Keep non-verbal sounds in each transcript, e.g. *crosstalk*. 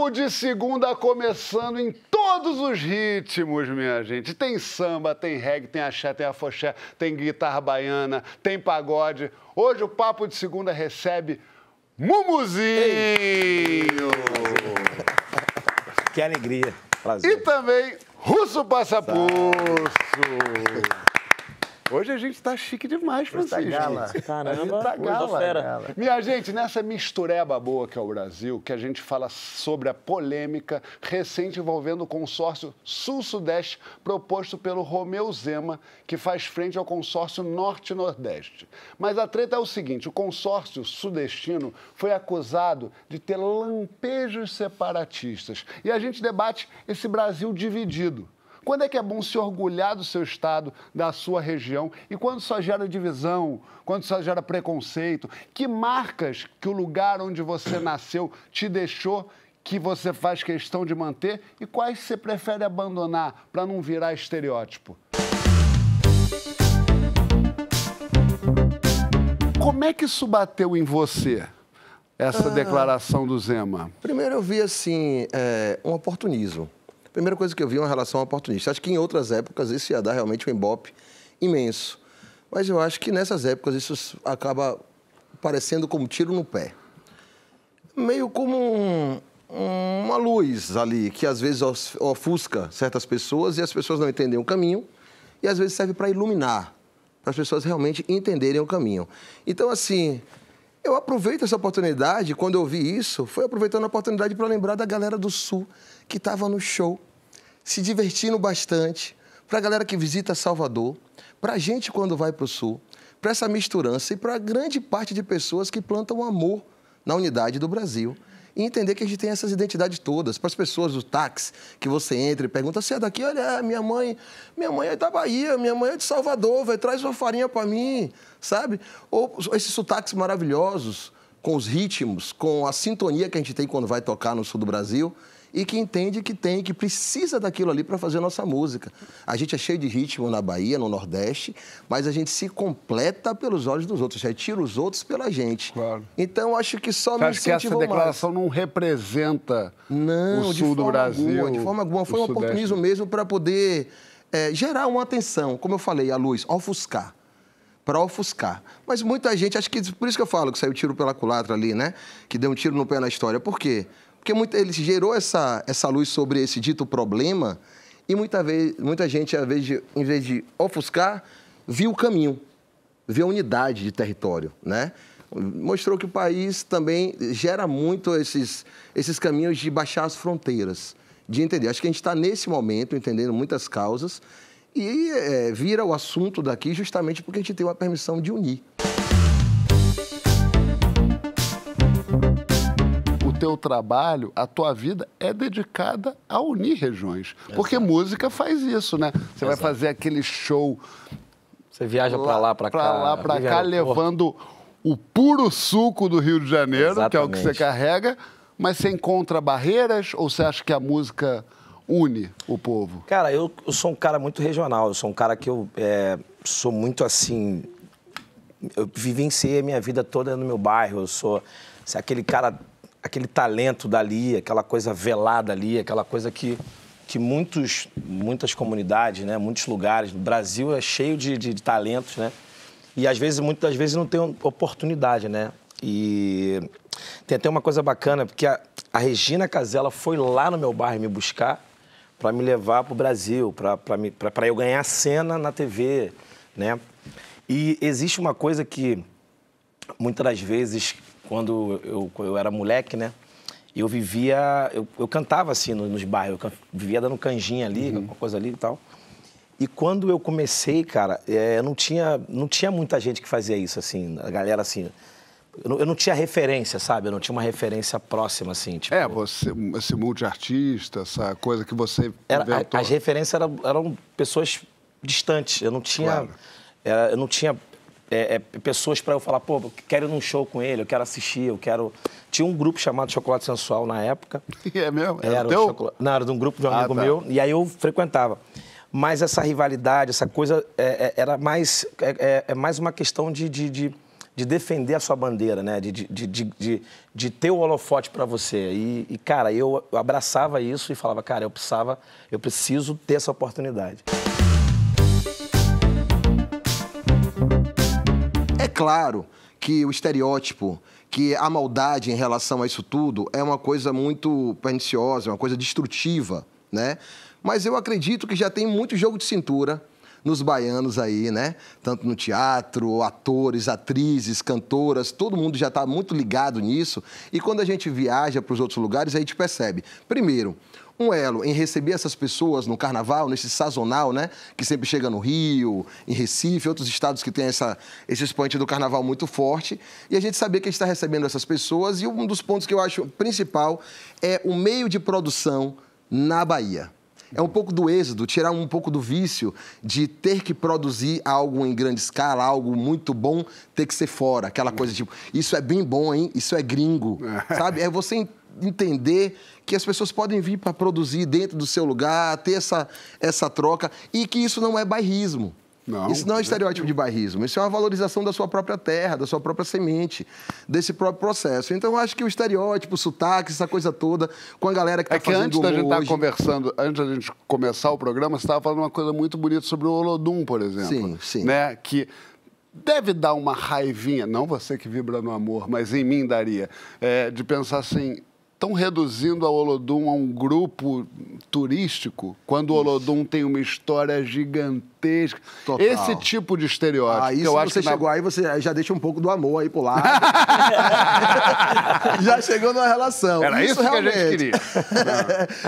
Papo de segunda começando em todos os ritmos, minha gente. Tem samba, tem reggae, tem axé, tem afoxé, tem guitarra baiana, tem pagode. Hoje o Papo de Segunda recebe Mumuzinho. Que alegria. Prazer. E também Russo Passapulso. Hoje a gente está chique demais, tá Francisco. Tá gala. Caramba. A gente tá, tá gala. Tá fera. Minha gente, nessa mistureba boa que é o Brasil, que a gente fala sobre a polêmica recente envolvendo o consórcio Sul-Sudeste proposto pelo Romeu Zema, que faz frente ao consórcio Norte-Nordeste. Mas a treta é o seguinte, o consórcio sudestino foi acusado de ter lampejos separatistas. E a gente debate esse Brasil dividido. Quando é que é bom se orgulhar do seu estado, da sua região? E quando só gera divisão, quando só gera preconceito? Que marcas que o lugar onde você *coughs* nasceu te deixou que você faz questão de manter e quais você prefere abandonar para não virar estereótipo? Como é que isso bateu em você? essa ah, declaração do Zema? Primeiro eu vi assim é, um oportunismo a primeira coisa que eu vi é uma relação oportunista. Acho que em outras épocas isso ia dar realmente um embope imenso. Mas eu acho que nessas épocas isso acaba parecendo como tiro no pé. Meio como um, uma luz ali, que às vezes ofusca certas pessoas e as pessoas não entendem o caminho, e às vezes serve para iluminar, para as pessoas realmente entenderem o caminho. Então, assim, eu aproveito essa oportunidade, quando eu vi isso, foi aproveitando a oportunidade para lembrar da galera do Sul que estava no show, se divertindo bastante, para a galera que visita Salvador, para a gente quando vai para o Sul, para essa misturança e para grande parte de pessoas que plantam amor na unidade do Brasil e entender que a gente tem essas identidades todas. Para as pessoas do táxi, que você entra e pergunta, você é daqui? Olha, é, minha mãe, minha mãe é da Bahia, minha mãe é de Salvador, vai, traz uma farinha para mim, sabe? Ou esses sotaques maravilhosos, com os ritmos, com a sintonia que a gente tem quando vai tocar no sul do Brasil e que entende que tem, que precisa daquilo ali para fazer a nossa música. A gente é cheio de ritmo na Bahia, no Nordeste, mas a gente se completa pelos olhos dos outros, retira os outros pela gente. Claro. Então acho que só Você me acha que essa declaração mais. não representa não, o sul do Brasil? de forma alguma, foi um oportunismo mesmo para poder é, gerar uma atenção, como eu falei, a luz, ofuscar para ofuscar. Mas muita gente, acho que por isso que eu falo que saiu tiro pela culatra ali, né? Que deu um tiro no pé na história. Por quê? Porque muito, ele gerou essa, essa luz sobre esse dito problema e muita, vez, muita gente, às vezes, em vez de ofuscar, viu o caminho, viu a unidade de território, né? Mostrou que o país também gera muito esses, esses caminhos de baixar as fronteiras, de entender. Acho que a gente está nesse momento entendendo muitas causas e é, vira o assunto daqui justamente porque a gente tem uma permissão de unir. teu trabalho, a tua vida é dedicada a unir regiões. Exato. Porque música faz isso, né? Você Exato. vai fazer aquele show. Você viaja para lá, para cá. Para lá, para cá, levando o puro suco do Rio de Janeiro, Exatamente. que é o que você carrega, mas você encontra barreiras ou você acha que a música une o povo? Cara, eu, eu sou um cara muito regional, eu sou um cara que eu é, sou muito assim. Eu vivenciei a minha vida toda no meu bairro, eu sou aquele cara aquele talento dali, aquela coisa velada ali, aquela coisa que, que muitos, muitas comunidades, né, muitos lugares, o Brasil é cheio de, de, de talentos, né? E às vezes, muitas vezes não tem oportunidade, né? E tem até uma coisa bacana, porque a, a Regina Casella foi lá no meu bairro me buscar para me levar para o Brasil, para eu ganhar cena na TV, né? E existe uma coisa que muitas das vezes quando eu, eu era moleque, né? Eu vivia, eu, eu cantava assim nos, nos bairros, eu can, vivia dando canjinha ali, uhum. alguma coisa ali e tal. E quando eu comecei, cara, é, não, tinha, não tinha muita gente que fazia isso, assim, a galera assim. Eu não, eu não tinha referência, sabe? Eu não tinha uma referência próxima, assim. Tipo... É, você, esse multiartista, essa coisa que você. Era, a, as referências eram, eram, pessoas distantes. Eu não tinha. Claro. Era, eu não tinha é, é, pessoas para eu falar, pô, eu quero ir num show com ele, eu quero assistir, eu quero. Tinha um grupo chamado Chocolate Sensual na época. *laughs* É mesmo? Era, era teu? Chocolate... Não, era de um grupo de um ah, amigo tá. meu, e aí eu frequentava. Mas essa rivalidade, essa coisa, é, é era mais, é, é, é, mais uma questão de, de, de, de, defender a sua bandeira, né? De, de, de, de ter o holofote para você. E, e, cara, eu abraçava isso e falava, cara, eu precisava, eu preciso ter essa oportunidade. claro que o estereótipo, que a maldade em relação a isso tudo é uma coisa muito perniciosa, é uma coisa destrutiva, né? Mas eu acredito que já tem muito jogo de cintura nos baianos aí, né? Tanto no teatro, atores, atrizes, cantoras, todo mundo já está muito ligado nisso. E quando a gente viaja para os outros lugares, a gente percebe, primeiro, um elo em receber essas pessoas no carnaval, nesse sazonal, né? Que sempre chega no Rio, em Recife, outros estados que tem essa, esse expoente do carnaval muito forte. E a gente saber que a gente está recebendo essas pessoas. E um dos pontos que eu acho principal é o meio de produção na Bahia. É um pouco do êxodo, tirar um pouco do vício de ter que produzir algo em grande escala, algo muito bom, ter que ser fora. Aquela coisa tipo, isso é bem bom, hein? Isso é gringo. É. Sabe? É você entender que as pessoas podem vir para produzir dentro do seu lugar, ter essa, essa troca e que isso não é bairrismo. Não, isso não é estereótipo de bairrismo, isso é uma valorização da sua própria terra, da sua própria semente, desse próprio processo. Então, eu acho que o estereótipo, o sotaque, essa coisa toda, com a galera que está é fazendo É que antes da gente tá estar conversando, antes da gente começar o programa, você estava falando uma coisa muito bonita sobre o Olodum, por exemplo. Sim, sim. Né? Que deve dar uma raivinha, não você que vibra no amor, mas em mim daria, é, de pensar assim, estão reduzindo a Olodum a um grupo turístico, quando o Olodum tem uma história gigantesca. Total. Esse tipo de estereótipo. Aí, ah, eu você que chegou na... aí, você já deixa um pouco do amor aí pro lado. *laughs* já chegou numa relação. Era isso, isso que realmente. a gente queria.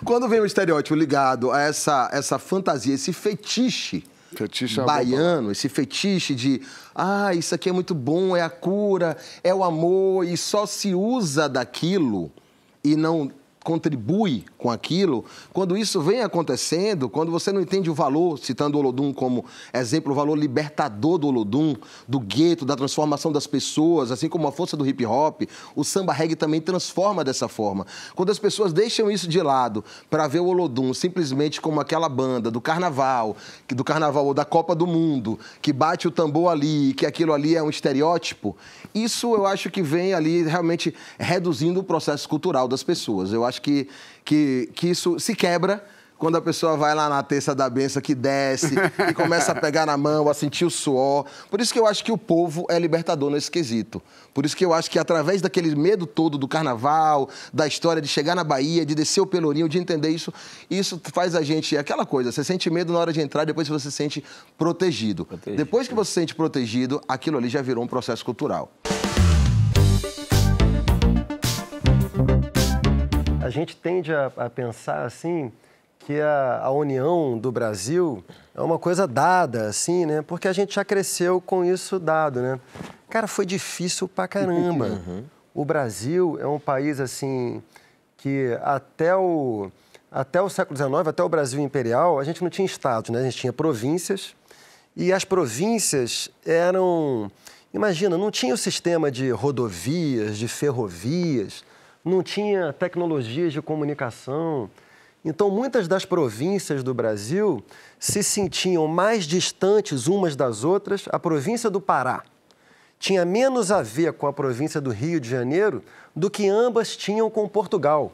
*laughs* quando vem um estereótipo ligado a essa, essa fantasia, esse fetiche Fetiche é baiano, esse fetiche de ah, isso aqui é muito bom, é a cura, é o amor, e só se usa daquilo e não contribui com aquilo, quando isso vem acontecendo, quando você não entende o valor, citando o Olodum como exemplo, o valor libertador do Olodum, do gueto, da transformação das pessoas, assim como a força do hip hop, o samba reggae também transforma dessa forma. Quando as pessoas deixam isso de lado para ver o Olodum simplesmente como aquela banda do carnaval, do carnaval ou da Copa do Mundo, que bate o tambor ali, que aquilo ali é um estereótipo, isso eu acho que vem ali realmente reduzindo o processo cultural das pessoas. Eu acho acho que, que, que isso se quebra quando a pessoa vai lá na terça da benção que desce e começa a pegar na mão, a sentir o suor. Por isso que eu acho que o povo é libertador nesse quesito. Por isso que eu acho que através daquele medo todo do carnaval, da história de chegar na Bahia, de descer o pelourinho, de entender isso, isso faz a gente é aquela coisa, você sente medo na hora de entrar, depois você se sente protegido. protegido. Depois que você se sente protegido, aquilo ali já virou um processo cultural. A gente tende a, a pensar assim que a, a, união do Brasil é uma coisa dada, assim, né? Porque a gente já cresceu com isso dado, né? Cara, foi difícil pra caramba. *laughs* Uhum. O Brasil é um país, assim, que até o, até o século XIX, até o Brasil imperial, a gente não tinha estados, né? A gente tinha províncias. E as províncias eram... Imagina, não tinha o sistema de rodovias, de ferrovias não tinha tecnologias de comunicação. Então, muitas das províncias do Brasil se sentiam mais distantes umas das outras. A província do Pará tinha menos a ver com a província do Rio de Janeiro do que ambas tinham com Portugal.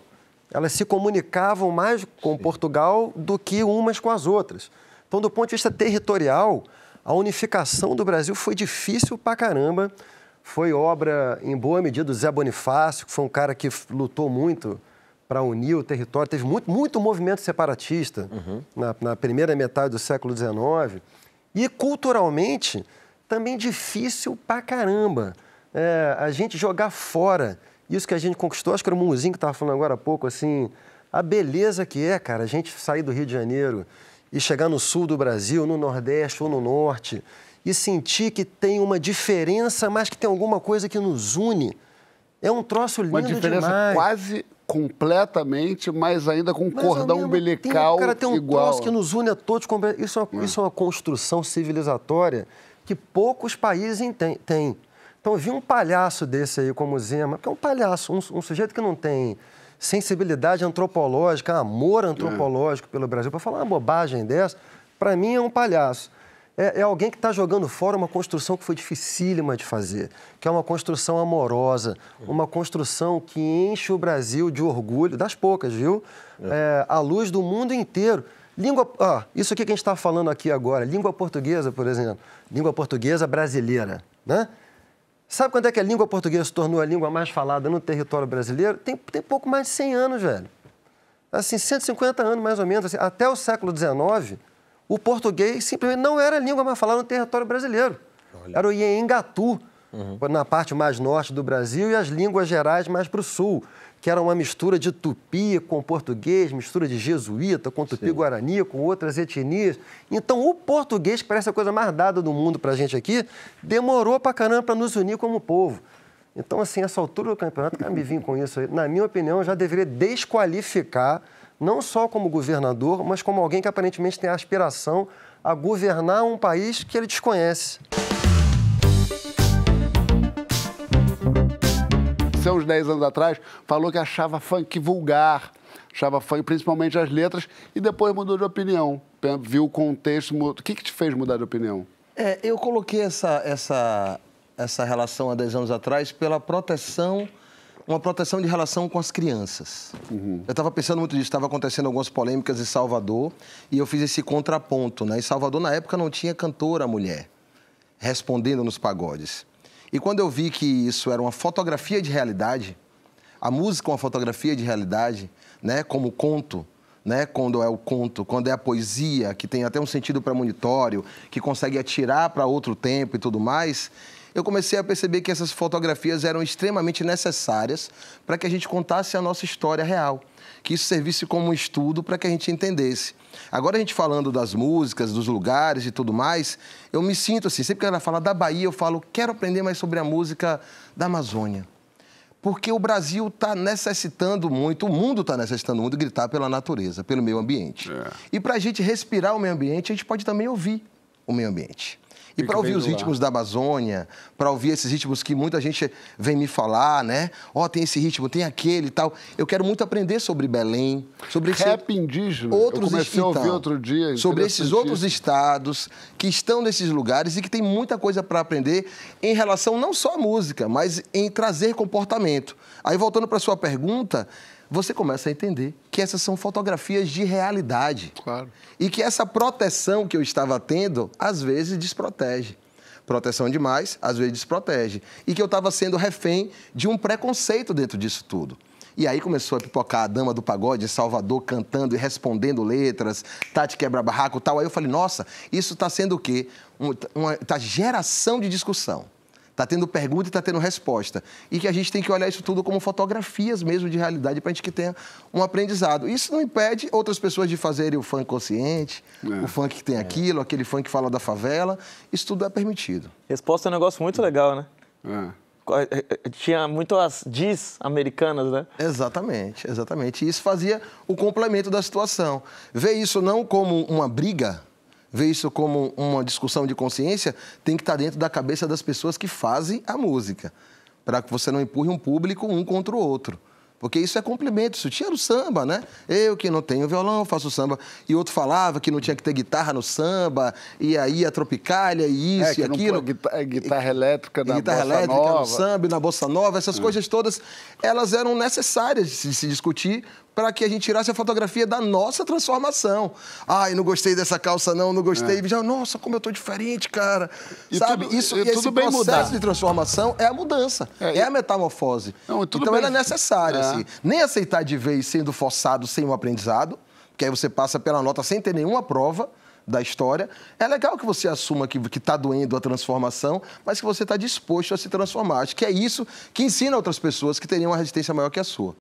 Elas se comunicavam mais com Portugal do que umas com as outras. Então, do ponto de vista territorial, a unificação do Brasil foi difícil para caramba foi obra, em boa medida, do Zé Bonifácio, que foi um cara que lutou muito para unir o território. Teve muito, muito movimento separatista uhum. na, na, primeira metade do século XIX. E culturalmente, também difícil pra caramba. É, a gente jogar fora isso que a gente conquistou, acho que era o Mumuzinho que estava falando agora há pouco, assim, a beleza que é, cara, a gente sair do Rio de Janeiro e chegar no sul do Brasil, no Nordeste ou no Norte, e sentir que tem uma diferença, mas que tem alguma coisa que nos une. É um troço lindo Uma diferença demais. quase completamente, mas ainda com cordão umbilical igual. cara, tem um igual. troço que nos une a todos. Isso é, uma, hum. isso é uma construção civilizatória que poucos países têm. Então, eu vi um palhaço desse aí como Zema, que é um palhaço, um, um sujeito que não tem sensibilidade antropológica, amor é. antropológico é. pelo Brasil, para falar uma bobagem dessa, para mim é um palhaço. É, é alguém que está jogando fora uma construção que foi dificílima de fazer, que é uma construção amorosa, uma construção que enche o Brasil de orgulho, das poucas, viu? É, é à luz do mundo inteiro. Língua. Ah, isso aqui que a gente está falando aqui agora, língua portuguesa, por exemplo. Língua portuguesa brasileira, né? Sabe quando é que a língua portuguesa se tornou a língua mais falada no território brasileiro? Tem, tem pouco mais de 100 anos, velho. Assim, 150 anos mais ou menos. Assim, até o século XIX, o português simplesmente não era a língua mais falada no território brasileiro. Olha. Era o Iengatu, uhum. na parte mais norte do Brasil, e as línguas gerais mais para o sul, que era uma mistura de tupi com português, mistura de jesuíta com tupi-guarani, com outras etnias. Então, o português, que parece a coisa mais dada do mundo para a gente aqui, demorou para caramba para nos unir como povo. Então, assim, essa altura do campeonato, cara, me vim com isso aí. Na minha opinião, já deveria desqualificar, não só como governador, mas como alguém que aparentemente tem a aspiração a governar um país que ele desconhece. São é uns 10 anos atrás, falou que achava funk vulgar, achava funk principalmente as letras, e depois mudou de opinião. Viu o contexto, o que, que te fez mudar de opinião? É, eu coloquei essa, essa essa relação há 10 anos atrás pela proteção, uma proteção de relação com as crianças. Uhum. Eu estava pensando muito nisso, estava acontecendo algumas polêmicas em Salvador e eu fiz esse contraponto. Né? Em Salvador, na época, não tinha cantora mulher respondendo nos pagodes. E quando eu vi que isso era uma fotografia de realidade, a música é uma fotografia de realidade, né? como conto, né? quando é o conto, quando é a poesia, que tem até um sentido premonitório, que consegue atirar para outro tempo e tudo mais, eu comecei a perceber que essas fotografias eram extremamente necessárias para que a gente contasse a nossa história real, que isso servisse como estudo para que a gente entendesse. Agora a gente falando das músicas, dos lugares e tudo mais, eu me sinto assim, sempre que ela fala da Bahia, eu falo, quero aprender mais sobre a música da Amazônia porque o Brasil está necessitando muito, o mundo está necessitando muito gritar pela natureza, pelo meio ambiente. É. E para a gente respirar o meio ambiente, a gente pode também ouvir o meio ambiente. E para ouvir os ritmos da Amazônia, para ouvir esses ritmos que muita gente vem me falar, né? Ó, oh, tem esse ritmo, tem aquele e tal. Eu quero muito aprender sobre Belém, sobre esse rap indígena. Outros Eu comecei a então, ouvir então, outro dia, sobre esses outros estados que estão nesses lugares e que tem muita coisa para aprender em relação não só à música, mas em trazer comportamento. Aí voltando para sua pergunta, você começa a entender que essas são fotografias de realidade. Claro. E que essa proteção que eu estava tendo, às vezes, desprotege. Proteção demais, às vezes, desprotege. E que eu estava sendo refém de um preconceito dentro disso tudo. E aí começou a pipocar a dama do pagode em Salvador cantando e respondendo letras, Tati quebra barraco tal. Aí eu falei, nossa, isso está sendo o quê? Um, uma tá geração de discussão. Está tendo pergunta e está tendo resposta. E que a gente tem que olhar isso tudo como fotografias mesmo de realidade para a gente que tenha um aprendizado. Isso não impede outras pessoas de fazerem o funk consciente, é. o funk que tem é. aquilo, aquele funk que fala da favela. Isso tudo é permitido. Resposta é um negócio muito legal, né? É, é, é tinha muitas diz americanas, né? Exatamente, exatamente. E isso fazia o complemento da situação. Ver isso não como uma briga, vê isso como uma discussão de consciência, tem que estar tá dentro da cabeça das pessoas que fazem a música, para que você não empurre um público um contra o outro. Porque isso é complemento, isso tinha no samba, né? Eu que não tenho violão, faço samba. E outro falava que não tinha que ter guitarra no samba, e aí a tropicalha, e é, isso é, e aquilo. Guitarra, guitarra elétrica na guitarra bossa elétrica, nova. no samba, na bossa nova, essas hum. coisas todas, elas eram necessárias de se discutir, para que a gente tirasse a fotografia da nossa transformação. Ai, não gostei dessa calça não, não gostei. É. Já, nossa, como eu tô diferente, cara. E Sabe? Tudo, isso, e esse tudo processo mudar. de transformação é a mudança, é, é a metamorfose. Não, então bem... ela é necessária, é. assim. Nem aceitar de vez sendo forçado sem um aprendizado, que aí você passa pela nota sem ter nenhuma prova, da história. É legal que você assuma que está doendo a transformação, mas que você está disposto a se transformar. Acho que é isso que ensina outras pessoas que teriam uma resistência maior que a sua.